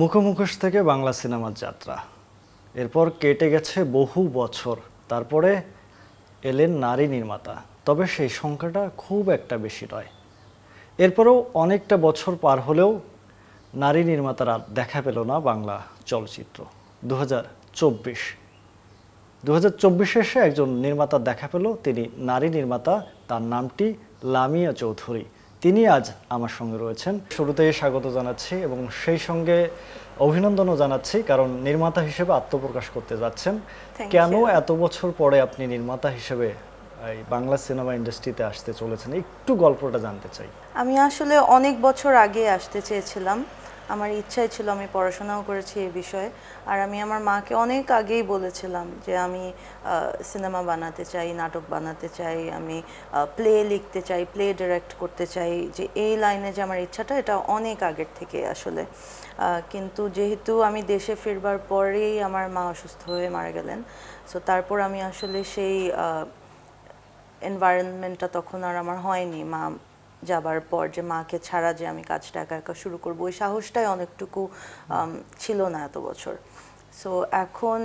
মুখোমুখোশ থেকে বাংলা সিনেমার যাত্রা এরপর কেটে গেছে বহু বছর তারপরে এলেন নারী নির্মাতা তবে সেই সংখ্যাটা খুব একটা বেশি নয় এরপরেও অনেকটা বছর পার হলেও নারী নির্মাতারা দেখা পেল না বাংলা চলচ্চিত্র দু হাজার চব্বিশ দু এসে একজন নির্মাতা দেখা পেল তিনি নারী নির্মাতা তার নামটি লামিয়া চৌধুরী তিনি আজ আমার সঙ্গে রয়েছেন শুরুতেই স্বাগত জানাচ্ছি এবং সেই সঙ্গে অভিনন্দনও জানাচ্ছি কারণ নির্মাতা হিসেবে আত্মপ্রকাশ করতে যাচ্ছেন কেন এত বছর পরে আপনি নির্মাতা হিসেবে এই বাংলা সিনেমা ইন্ডাস্ট্রিতে আসতে চলেছেন একটু গল্পটা জানতে চাই আমি আসলে অনেক বছর আগে আসতে চেয়েছিলাম আমার ইচ্ছাই ছিল আমি পড়াশোনাও করেছি এই বিষয়ে আর আমি আমার মাকে অনেক আগেই বলেছিলাম যে আমি সিনেমা বানাতে চাই নাটক বানাতে চাই আমি প্লে লিখতে চাই প্লে ডিরেক্ট করতে চাই যে এই লাইনে যে আমার ইচ্ছাটা এটা অনেক আগের থেকে আসলে কিন্তু যেহেতু আমি দেশে ফিরবার পরেই আমার মা অসুস্থ হয়ে মারা গেলেন সো তারপর আমি আসলে সেই এনভায়রনমেন্টটা তখন আর আমার হয়নি মা যাবার পর যে মাকে ছাড়া যে আমি কাজটা একা একা শুরু করব ওই সাহসটাই অনেকটুকু ছিল না এত বছর সো এখন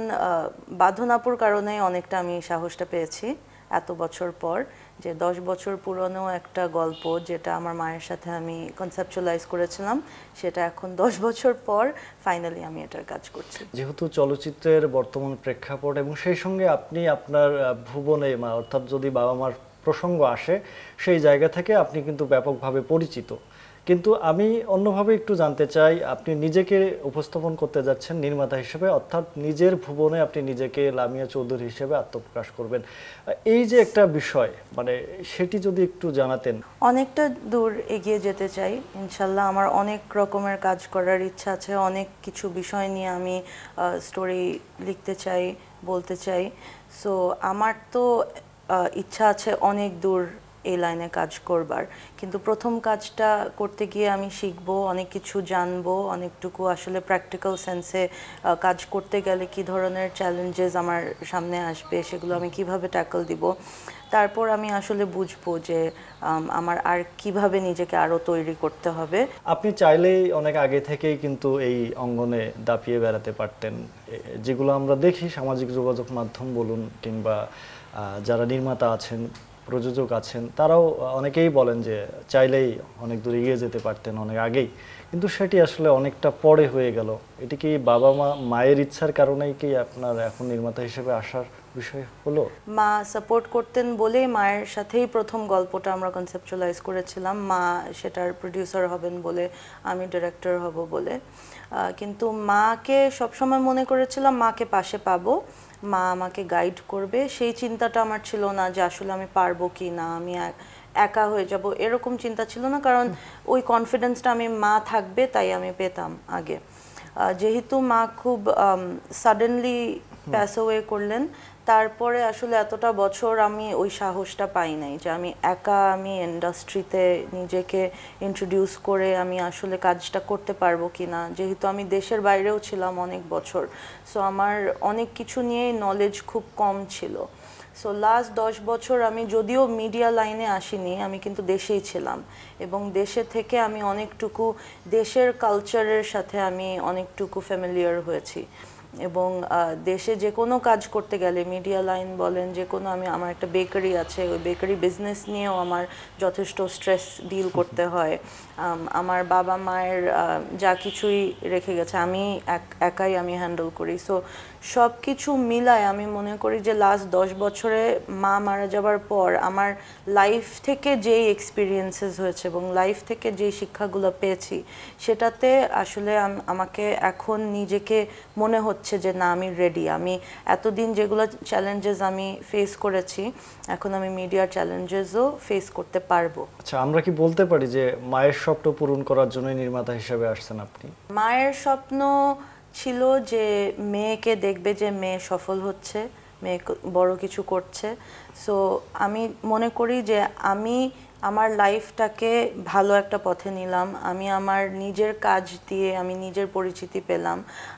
বাঁধনাপুর কারণে অনেকটা আমি সাহসটা পেয়েছি এত বছর পর যে দশ বছর পুরনো একটা গল্প যেটা আমার মায়ের সাথে আমি কনসেপচুয়ালাইজ করেছিলাম সেটা এখন দশ বছর পর ফাইনালি আমি এটার কাজ করছি যেহেতু চলচ্চিত্রের বর্তমান প্রেক্ষাপট এবং সেই সঙ্গে আপনি আপনার ভুবনে মা অর্থাৎ যদি বাবা মার প্রসঙ্গ আসে সেই জায়গা থেকে আপনি কিন্তু ব্যাপকভাবে পরিচিত কিন্তু আমি অন্যভাবে একটু জানতে চাই আপনি নিজেকে উপস্থাপন করতে যাচ্ছেন নির্মাতা হিসেবে অর্থাৎ নিজের ভুবনে আপনি নিজেকে লামিয়া চৌধুরী হিসেবে আত্মপ্রকাশ করবেন এই যে একটা বিষয় মানে সেটি যদি একটু জানাতেন অনেকটা দূর এগিয়ে যেতে চাই ইনশাল্লাহ আমার অনেক রকমের কাজ করার ইচ্ছা আছে অনেক কিছু বিষয় নিয়ে আমি স্টোরি লিখতে চাই বলতে চাই সো আমার তো ইচ্ছা আছে অনেক দূর এই লাইনে কাজ করবার কিন্তু প্রথম কাজটা করতে গিয়ে আমি শিখবো অনেক কিছু জানবো অনেকটুকু আসলে প্র্যাকটিক্যাল সেন্সে কাজ করতে গেলে কি ধরনের চ্যালেঞ্জেস আমার সামনে আসবে সেগুলো আমি কিভাবে ট্যাকল দিব তারপর আমি আসলে বুঝবো যে আমার আর কিভাবে নিজেকে আরও তৈরি করতে হবে আপনি চাইলেই অনেক আগে থেকেই কিন্তু এই অঙ্গনে দাপিয়ে বেড়াতে পারতেন যেগুলো আমরা দেখি সামাজিক যোগাযোগ মাধ্যম বলুন কিংবা যারা নির্মাতা আছেন প্রযোজক আছেন তারাও অনেকেই বলেন যে চাইলেই অনেক দূর এগিয়ে যেতে পারতেন অনেক আগেই কিন্তু সেটি আসলে অনেকটা পরে হয়ে গেল এটি কি বাবা মা মায়ের ইচ্ছার কারণেই কি আপনার এখন নির্মাতা হিসেবে আসার বিষয় হলো মা সাপোর্ট করতেন বলেই মায়ের সাথেই প্রথম গল্পটা আমরা কনসেপচুয়ালাইজ করেছিলাম মা সেটার প্রডিউসার হবেন বলে আমি ডিরেক্টর হব বলে কিন্তু মাকে সবসময় মনে করেছিলাম মাকে পাশে পাবো মা আমাকে গাইড করবে সেই চিন্তাটা আমার ছিল না যে আসলে আমি পারবো কি না আমি একা হয়ে যাব এরকম চিন্তা ছিল না কারণ ওই কনফিডেন্সটা আমি মা থাকবে তাই আমি পেতাম আগে যেহেতু মা খুব সাডেনলি প্যাস ওয়ে করলেন তারপরে আসলে এতটা বছর আমি ওই সাহসটা পাই নাই যে আমি একা আমি ইন্ডাস্ট্রিতে নিজেকে ইন্ট্রোডিউস করে আমি আসলে কাজটা করতে পারবো কি না যেহেতু আমি দেশের বাইরেও ছিলাম অনেক বছর সো আমার অনেক কিছু নিয়ে নলেজ খুব কম ছিল সো লাস্ট দশ বছর আমি যদিও মিডিয়া লাইনে আসিনি আমি কিন্তু দেশেই ছিলাম এবং দেশে থেকে আমি অনেকটুকু দেশের কালচারের সাথে আমি অনেকটুকু ফ্যামিলিয়ার হয়েছি এবং দেশে যে কোনো কাজ করতে গেলে মিডিয়া লাইন বলেন যে কোনো আমি আমার একটা বেকারি আছে ওই বেকারি বিজনেস নিয়েও আমার যথেষ্ট স্ট্রেস ডিল করতে হয় আমার বাবা মায়ের যা কিছুই রেখে গেছে আমি একাই আমি হ্যান্ডেল করি সো সব কিছু মিলায় আমি মনে করি যে লাস্ট দশ বছরে মা মারা যাবার পর আমার লাইফ থেকে যেই এক্সপিরিয়েন্সেস হয়েছে এবং লাইফ থেকে যেই শিক্ষাগুলো পেয়েছি সেটাতে আসলে আমাকে এখন নিজেকে মনে হচ্ছে হচ্ছে যে না আমি রেডি আমি এতদিন যেগুলো চ্যালেঞ্জেস আমি ফেস করেছি এখন আমি মিডিয়ার চ্যালেঞ্জেসও ফেস করতে পারবো আচ্ছা আমরা কি বলতে পারি যে মায়ের স্বপ্ন পূরণ করার জন্যই নির্মাতা হিসেবে আসছেন আপনি মায়ের স্বপ্ন ছিল যে মেয়েকে দেখবে যে মেয়ে সফল হচ্ছে মেয়ে বড় কিছু করছে সো আমি মনে করি যে আমি আমার লাইফটাকে ভালো একটা পথে নিলাম আমি আমার নিজের কাজ দিয়ে আমি নিজের পরিচিতি পেলাম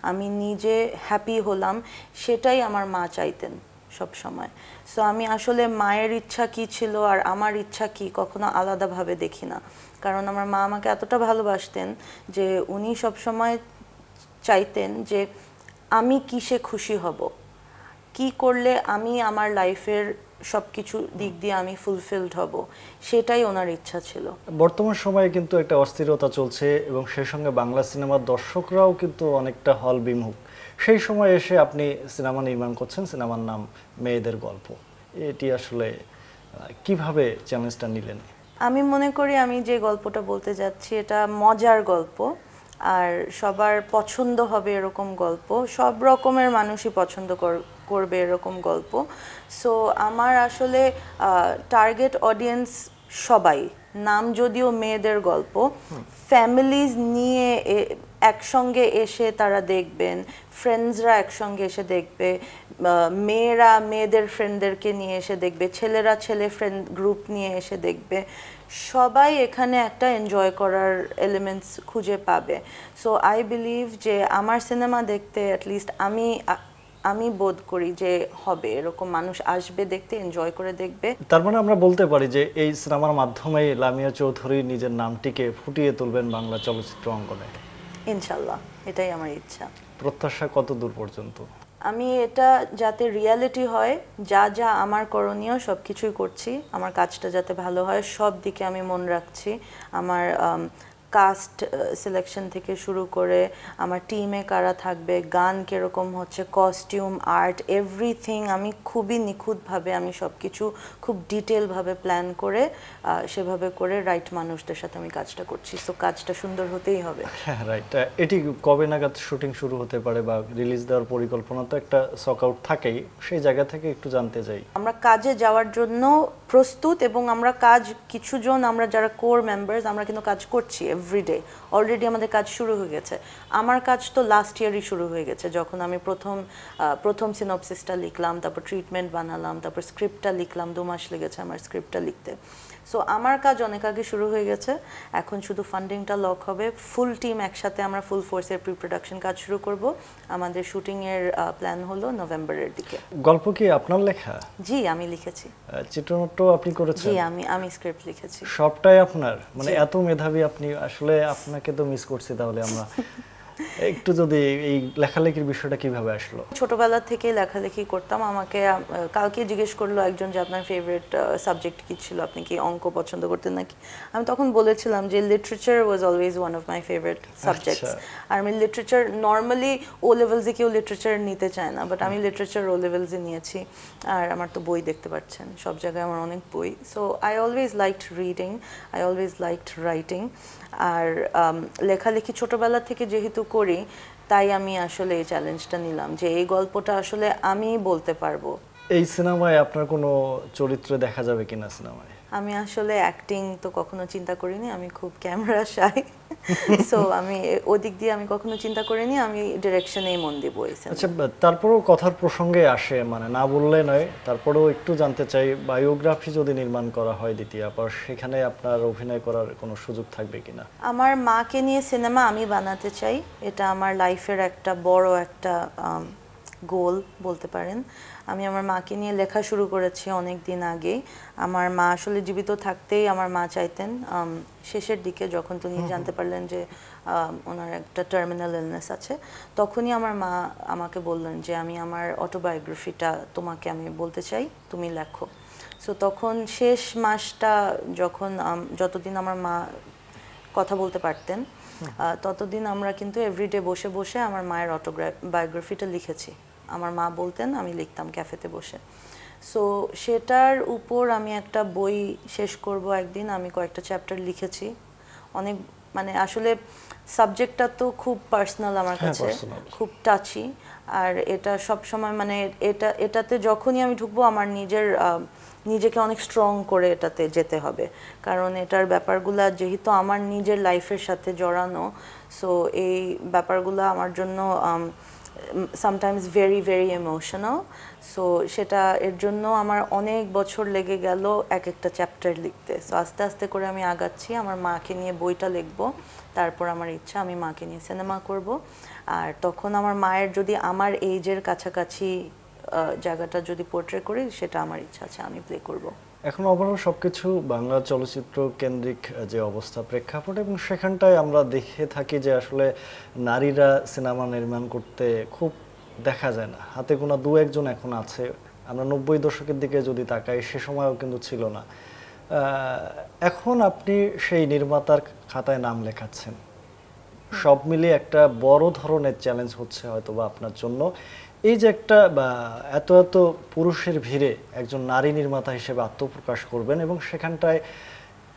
আমি নিজে হ্যাপি হলাম সেটাই আমার মা চাইতেন সব সময় সো আমি আসলে মায়ের ইচ্ছা কি ছিল আর আমার ইচ্ছা কি কখনো আলাদাভাবে দেখি না কারণ আমার মা আমাকে এতটা ভালোবাসতেন যে উনি সব সময় চাইতেন যে আমি কিসে খুশি হব কি করলে আমি আমার লাইফের সব কিছু দিক দিয়ে আমি ফুলফিলড হব সেটাই ওনার ইচ্ছা ছিল বর্তমান সময়ে কিন্তু একটা অস্থিরতা চলছে এবং সেই সঙ্গে বাংলা সিনেমার দর্শকরাও কিন্তু অনেকটা হল বিমুখ সেই সময় এসে আপনি সিনেমা নির্মাণ করছেন সিনেমার নাম মেয়েদের গল্প এটি আসলে কিভাবে চ্যালেঞ্জটা নিলেন আমি মনে করি আমি যে গল্পটা বলতে যাচ্ছি এটা মজার গল্প আর সবার পছন্দ হবে এরকম গল্প সব রকমের মানুষই পছন্দ কর করবে এরকম গল্প সো আমার আসলে টার্গেট অডিয়েন্স সবাই নাম যদিও মেয়েদের গল্প ফ্যামিলিজ নিয়ে একসঙ্গে এসে তারা দেখবেন ফ্রেন্ডসরা একসঙ্গে এসে দেখবে মেয়েরা মেয়েদের ফ্রেন্ডদেরকে নিয়ে এসে দেখবে ছেলেরা ছেলে ফ্রেন্ড গ্রুপ নিয়ে এসে দেখবে সবাই এখানে একটা এনজয় করার এলিমেন্টস খুঁজে পাবে সো আই বিলিভ যে আমার সিনেমা দেখতে অ্যাটলিস্ট আমি আমি বোধ করি যে হবে এরকম মানুষ আসবে দেখতে এনজয় করে দেখবে তার মানে আমরা বলতে পারি যে এই সিনেমার মাধ্যমে লামিয়া চৌধুরী নিজের নামটিকে ফুটিয়ে তুলবেন বাংলা চলচ্চিত্র অঙ্গনে ইনশাল্লাহ এটাই আমার ইচ্ছা প্রত্যাশা কত দূর পর্যন্ত আমি এটা যাতে রিয়ালিটি হয় যা যা আমার করণীয় সব কিছুই করছি আমার কাজটা যাতে ভালো হয় সব দিকে আমি মন রাখছি আমার কাস্ট সিলেকশন uh, থেকে শুরু করে আমার টিমে কারা থাকবে গান কীরকম হচ্ছে কস্টিউম আর্ট এভরিথিং আমি খুবই নিখুঁতভাবে আমি সব কিছু খুব ডিটেলভাবে প্ল্যান করে সেভাবে করে রাইট মানুষদের সাথে আমি কাজটা করছি সো কাজটা সুন্দর হতেই হবে হ্যাঁ রাইট এটি কবে নাগাদ শুটিং শুরু হতে পারে বা রিলিজ দেওয়ার পরিকল্পনা তো একটা সক আউট থাকেই সেই জায়গা থেকে একটু জানতে চাই আমরা কাজে যাওয়ার জন্য প্রস্তুত এবং আমরা কাজ কিছুজন আমরা যারা কোর মেম্বার্স আমরা কিন্তু কাজ করছি এভরিডে অলরেডি আমাদের কাজ শুরু হয়ে গেছে আমার কাজ তো লাস্ট ইয়ারই শুরু হয়ে গেছে যখন আমি প্রথম প্রথম সিনপসিসটা লিখলাম তারপর ট্রিটমেন্ট বানালাম তারপর স্ক্রিপ্টটা লিখলাম দু মাস লেগেছে আমার স্ক্রিপ্টটা লিখতে সো আমার কাজ অনেক আগে শুরু হয়ে গেছে এখন শুধু ফান্ডিংটা লক হবে ফুল টিম একসাথে আমরা ফুল ফোর্সের প্রি প্রোডাকশন কাজ শুরু করব আমাদের শুটিংয়ের প্ল্যান হলো নভেম্বরের দিকে গল্প কি আপনার লেখা জি আমি লিখেছি চিত্রনাট্য নাটকটাও আপনি করেছেন জি আমি আমি স্ক্রিপ্ট লিখেছি সবটাই আপনার মানে এত মেধাবী আপনি আসলে আপনাকে তো মিস করছি তাহলে আমরা একটু যদি এই লেখালেখির বিষয়টা কিভাবে আসলো ছোটবেলা থেকে লেখালেখি করতাম আমাকে কালকে জিজ্ঞেস করলো একজন যে আপনার ফেভারিট সাবজেক্ট কি ছিল আপনি কি অঙ্ক পছন্দ করতেন নাকি আমি তখন বলেছিলাম যে literature was always one of my favourite subjects আর আমি লিটারেচার নর্মালি ও লেভেলসে কেউ লিটারেচার নিতে চায় না বাট আমি লিটারেচার ও লেভেলসে নিয়েছি আর আমার তো বই দেখতে পাচ্ছেন সব জায়গায় আমার অনেক বই so I always liked reading I always liked writing আর লেখালেখি ছোটবেলা থেকে যেহেতু করি তাই আমি আসলে এই চ্যালেঞ্জটা নিলাম যে এই গল্পটা আসলে আমি বলতে পারবো এই সিনেমায় আপনার কোনো চরিত্র দেখা যাবে কিনা সিনেমায় আমি আসলে অ্যাক্টিং তো কখনো চিন্তা করিনি আমি খুব ক্যামেরা শাই সো আমি ওদিক দিয়ে আমি কখনো চিন্তা করিনি আমি ডিরেকশনেই মন দিব আচ্ছা তারপরেও কথার প্রসঙ্গে আসে মানে না বললে নয় তারপরেও একটু জানতে চাই বায়োগ্রাফি যদি নির্মাণ করা হয় দ্বিতীয় আবার সেখানে আপনার অভিনয় করার কোনো সুযোগ থাকবে কিনা আমার মাকে নিয়ে সিনেমা আমি বানাতে চাই এটা আমার লাইফের একটা বড় একটা গোল বলতে পারেন আমি আমার মাকে নিয়ে লেখা শুরু করেছি অনেক দিন আগে আমার মা আসলে জীবিত থাকতেই আমার মা চাইতেন শেষের দিকে যখন তিনি জানতে পারলেন যে ওনার একটা টার্মিনাল ইলনেস আছে তখনই আমার মা আমাকে বললেন যে আমি আমার অটোবায়োগ্রাফিটা তোমাকে আমি বলতে চাই তুমি লেখো সো তখন শেষ মাসটা যখন যতদিন আমার মা কথা বলতে পারতেন ততদিন আমরা কিন্তু এভরিডে বসে বসে আমার মায়ের অটোগ্রাফ বায়োগ্রাফিটা লিখেছি আমার মা বলতেন আমি লিখতাম ক্যাফেতে বসে সো সেটার উপর আমি একটা বই শেষ করব একদিন আমি কয়েকটা চ্যাপ্টার লিখেছি অনেক মানে আসলে সাবজেক্টটা তো খুব পার্সোনাল আমার হ্যাঁ, কাছে খুব টাচি আর এটা সব সময় মানে এটা এটাতে যখনই আমি ঢুকবো আমার নিজের নিজেকে অনেক স্ট্রং করে এটাতে যেতে হবে কারণ এটার ব্যাপারগুলো যেহেতু আমার নিজের লাইফের সাথে জড়ানো সো এই ব্যাপারগুলো আমার জন্য sometimes very very emotional so সেটা এর জন্য আমার অনেক বছর লেগে গেল এক একটা চ্যাপ্টার লিখতে সো আস্তে আস্তে করে আমি আগাচ্ছি আমার মাকে নিয়ে বইটা লিখব তারপর আমার ইচ্ছা আমি মাকে নিয়ে সিনেমা করব আর তখন আমার মায়ের যদি আমার এইজের কাছাকাছি জায়গাটা যদি পোর্ট্রে করি সেটা আমার ইচ্ছা আছে আমি প্লে করবো এখন অবশ্য সবকিছু বাংলা চলচ্চিত্র কেন্দ্রিক যে অবস্থা প্রেক্ষাপট এবং সেখানটায় আমরা দেখে থাকি যে আসলে নারীরা সিনেমা নির্মাণ করতে খুব দেখা যায় না হাতে গোনা দু একজন এখন আছে আমরা নব্বই দশকের দিকে যদি তাকাই সে সময়ও কিন্তু ছিল না এখন আপনি সেই নির্মাতার খাতায় নাম লেখাচ্ছেন সব মিলিয়ে একটা বড় ধরনের চ্যালেঞ্জ হচ্ছে হয়তো বা আপনার জন্য এই যে একটা এত এত পুরুষের ভিড়ে একজন নারী নির্মাতা হিসেবে আত্মপ্রকাশ করবেন এবং সেখানটায়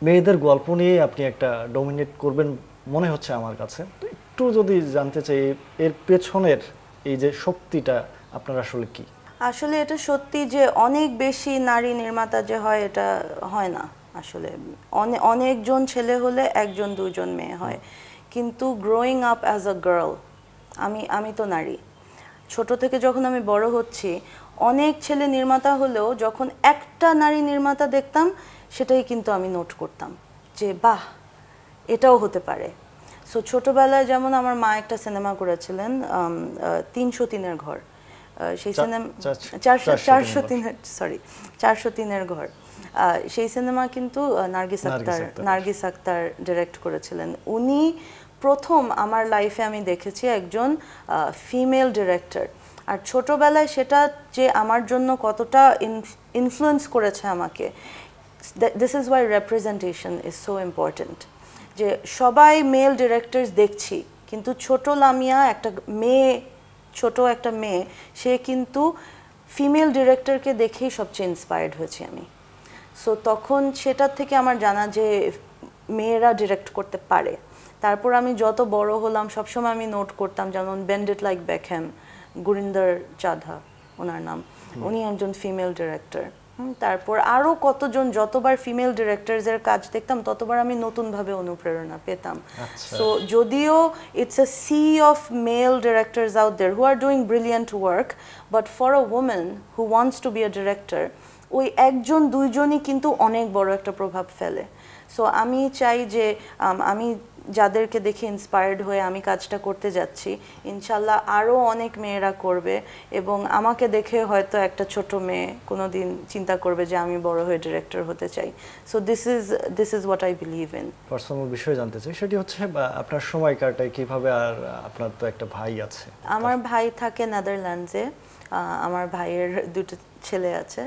মেয়েদের গল্প নিয়ে আপনি একটা ডোমিনেট করবেন মনে হচ্ছে আমার কাছে তো একটু যদি জানতে চাই এর পেছনের এই যে শক্তিটা আপনার আসলে কি আসলে এটা সত্যি যে অনেক বেশি নারী নির্মাতা যে হয় এটা হয় না আসলে অনেকজন ছেলে হলে একজন দুজন মেয়ে হয় কিন্তু growing up as a girl আমি আমি তো নারী ছোট থেকে যখন আমি বড় হচ্ছি অনেক ছেলে নির্মাতা হলেও যখন একটা নারী নির্মাতা দেখতাম সেটাই কিন্তু আমি নোট করতাম যে বাহ এটাও হতে পারে সো ছোটবেলায় যেমন আমার মা একটা সিনেমা করেছিলেন তিনশো তিনের ঘর সেই সিনেমা চারশো চারশো তিনের সরি চারশো তিনের ঘর সেই সিনেমা কিন্তু নার্গিস আক্তার নার্গিস আক্তার ডিরেক্ট করেছিলেন উনি প্রথম আমার লাইফে আমি দেখেছি একজন ফিমেল ডিরেক্টর আর ছোটবেলায় সেটা যে আমার জন্য কতটা ইনফ্লুয়েন্স করেছে আমাকে this is why representation is so important যে সবাই মেল ডিরেক্টরস দেখছি কিন্তু ছোট লামিয়া একটা মেয়ে ছোট একটা মেয়ে সে কিন্তু ফিমেল ডিরেক্টরকে দেখেই সবচেয়ে ইন্সপায়ার্ড হয়েছি আমি সো তখন সেটা থেকে আমার জানা যে মেয়েরা ডিরেক্ট করতে পারে তারপর আমি যত বড় হলাম সবসময় আমি নোট করতাম যেমন bend it like Beckham Gurinder Chadha ওনার নাম উনি একজন ফিমেল ডিরেক্টর তারপর আরও কতজন যতবার ফিমেল ডিরেক্টরসের কাজ দেখতাম ততবার আমি নতুনভাবে অনুপ্রেরণা পেতাম সো আচ্ছা। যদিও it's a sea of male directors out there who are doing brilliant work but for a women who wants to be a director ওই একজন দুইজনই কিন্তু অনেক বড় একটা প্রভাব ফেলে সো আমি চাই যে আমি যাদেরকে দেখে ইন্সপায়ার্ড হয়ে আমি কাজটা করতে যাচ্ছি ইনশাল্লাহ আরও অনেক মেয়েরা করবে এবং আমাকে দেখে হয়তো একটা ছোট মেয়ে কোনো দিন চিন্তা করবে যে আমি বড় হয়ে ডিরেক্টর হতে চাই so this is this is what I believe in personal বিষয়ে জানতে চাই সেটি হচ্ছে আপনার সময় কাটায় কিভাবে আর আপনার তো একটা ভাই আছে আমার ভাই থাকে নেদারল্যান্ডসে আমার ভাইয়ের দুটো ছেলে আছে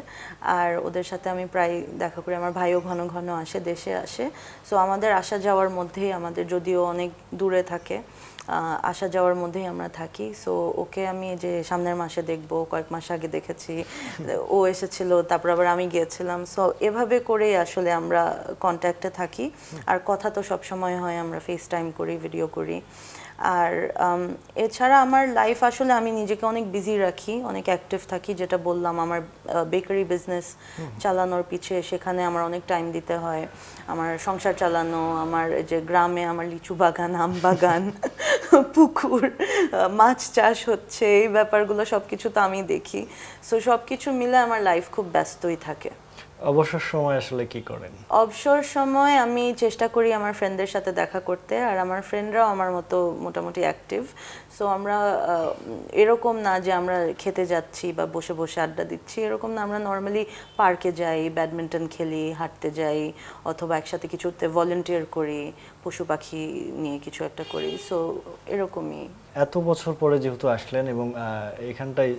আর ওদের সাথে আমি প্রায় দেখা করি আমার ভাইও ঘন ঘন আসে দেশে আসে সো আমাদের আসা যাওয়ার মধ্যেই আমাদের যদিও অনেক দূরে থাকে আসা যাওয়ার মধ্যেই আমরা থাকি সো ওকে আমি যে সামনের মাসে দেখব কয়েক মাস আগে দেখেছি ও এসেছিল তারপর আবার আমি গিয়েছিলাম সো এভাবে করেই আসলে আমরা কন্ট্যাক্টে থাকি আর কথা তো সবসময় হয় আমরা ফেস টাইম করি ভিডিও করি আর এছাড়া আমার লাইফ আসলে আমি নিজেকে অনেক বিজি রাখি অনেক অ্যাক্টিভ থাকি যেটা বললাম আমার বেকারি বিজনেস চালানোর পিছে সেখানে আমার অনেক টাইম দিতে হয় আমার সংসার চালানো আমার যে গ্রামে আমার লিচু বাগান আম বাগান পুকুর মাছ চাষ হচ্ছে এই ব্যাপারগুলো সব কিছু তো আমি দেখি সো সব কিছু মিলে আমার লাইফ খুব ব্যস্তই থাকে অবসর সময় আসলে কি করেন অবসর সময় আমি চেষ্টা করি আমার ফ্রেন্ডদের সাথে দেখা করতে আর আমার ফ্রেন্ডরাও আমার মতো মোটামুটি অ্যাক্টিভ সো আমরা এরকম না যে আমরা খেতে যাচ্ছি বা বসে বসে আড্ডা দিচ্ছি এরকম না আমরা নর্মালি পার্কে যাই ব্যাডমিন্টন খেলি হাঁটতে যাই অথবা একসাথে কিছুতে ভলেন্টিয়ার করি পশু পাখি নিয়ে কিছু একটা করি সো এরকমই এত বছর পরে যেহেতু আসলেন এবং এখানটায়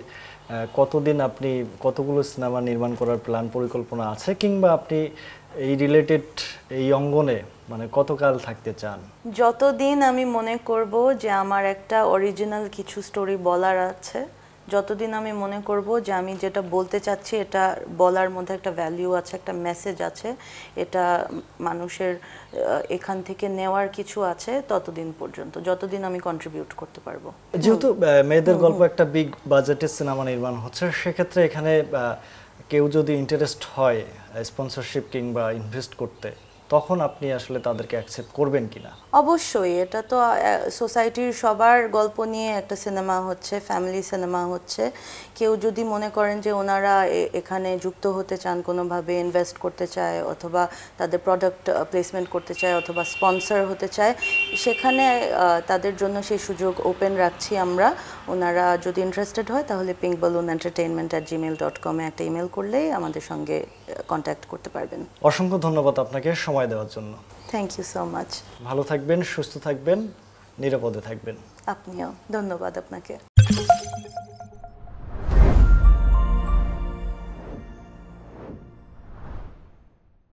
কতদিন আপনি কতগুলো সিনেমা নির্মাণ করার প্ল্যান পরিকল্পনা আছে কিংবা আপনি এই রিলেটেড এই অঙ্গনে মানে কতকাল থাকতে চান যতদিন আমি মনে করব যে আমার একটা অরিজিনাল কিছু স্টোরি বলার আছে যতদিন আমি মনে করব যে আমি যেটা বলতে চাচ্ছি এটা বলার মধ্যে একটা ভ্যালিউ আছে একটা মেসেজ আছে এটা মানুষের এখান থেকে নেওয়ার কিছু আছে ততদিন পর্যন্ত যতদিন আমি কন্ট্রিবিউট করতে পারবো যেহেতু মেয়েদের গল্প একটা বিগ বাজেটের সিনেমা নির্মাণ হচ্ছে সেক্ষেত্রে এখানে কেউ যদি ইন্টারেস্ট হয় স্পন্সরশিপ কিংবা ইনভেস্ট করতে তখন আপনি আসলে তাদেরকে অ্যাকসেপ্ট করবেন কিনা অবশ্যই এটা তো সোসাইটির সবার গল্প নিয়ে একটা সিনেমা হচ্ছে ফ্যামিলি সিনেমা হচ্ছে কেউ যদি মনে করেন যে ওনারা এখানে যুক্ত হতে চান কোনোভাবে ইনভেস্ট করতে চায় অথবা তাদের প্রোডাক্ট প্লেসমেন্ট করতে চায় অথবা স্পন্সর হতে চায় সেখানে তাদের জন্য সেই সুযোগ ওপেন রাখছি আমরা ওনারা যদি ইন্টারেস্টেড হয় তাহলে পিঙ্ক বলুন এন্টারটেনমেন্ট অ্যাট জিমেল ডট কমে একটা ইমেল করলেই আমাদের সঙ্গে কন্ট্যাক্ট করতে পারবেন অসংখ্য ধন্যবাদ আপনাকে সময় দেওয়ার জন্য থ্যাংক ইউ সো মাচ ভালো থাকবেন সুস্থ থাকবেন নিরাপদে থাকবেন আপনিও ধন্যবাদ আপনাকে